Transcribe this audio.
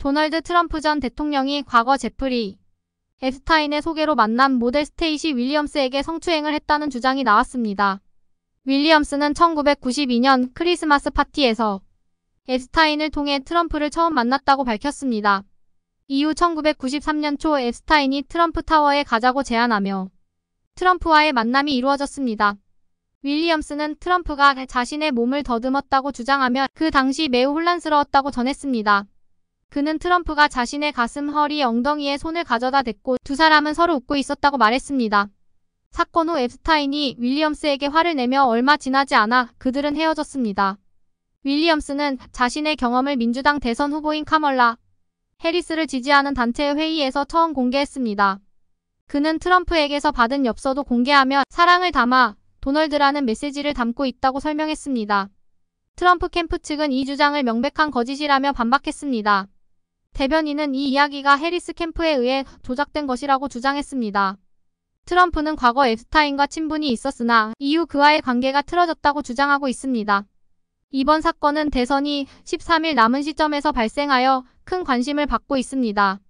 도널드 트럼프 전 대통령이 과거 제프리 에스타인의 소개로 만난 모델 스테이시 윌리엄스에게 성추행을 했다는 주장이 나왔습니다. 윌리엄스는 1992년 크리스마스 파티에서 에스타인을 통해 트럼프를 처음 만났다고 밝혔습니다. 이후 1993년 초 에스타인이 트럼프 타워에 가자고 제안하며 트럼프와의 만남이 이루어졌습니다. 윌리엄스는 트럼프가 자신의 몸을 더듬었다고 주장하며 그 당시 매우 혼란스러웠다고 전했습니다. 그는 트럼프가 자신의 가슴, 허리, 엉덩이에 손을 가져다 댔고 두 사람은 서로 웃고 있었다고 말했습니다. 사건 후 앱스타인이 윌리엄스에게 화를 내며 얼마 지나지 않아 그들은 헤어졌습니다. 윌리엄스는 자신의 경험을 민주당 대선 후보인 카멀라 해리스를 지지하는 단체의 회의에서 처음 공개했습니다. 그는 트럼프에게서 받은 엽서도 공개하며 사랑을 담아 도널드라는 메시지를 담고 있다고 설명했습니다. 트럼프 캠프 측은 이 주장을 명백한 거짓이라며 반박했습니다. 대변인은 이 이야기가 해리스 캠프에 의해 조작된 것이라고 주장했습니다. 트럼프는 과거 엡스타인과 친분이 있었으나 이후 그와의 관계가 틀어졌다고 주장하고 있습니다. 이번 사건은 대선이 13일 남은 시점에서 발생하여 큰 관심을 받고 있습니다.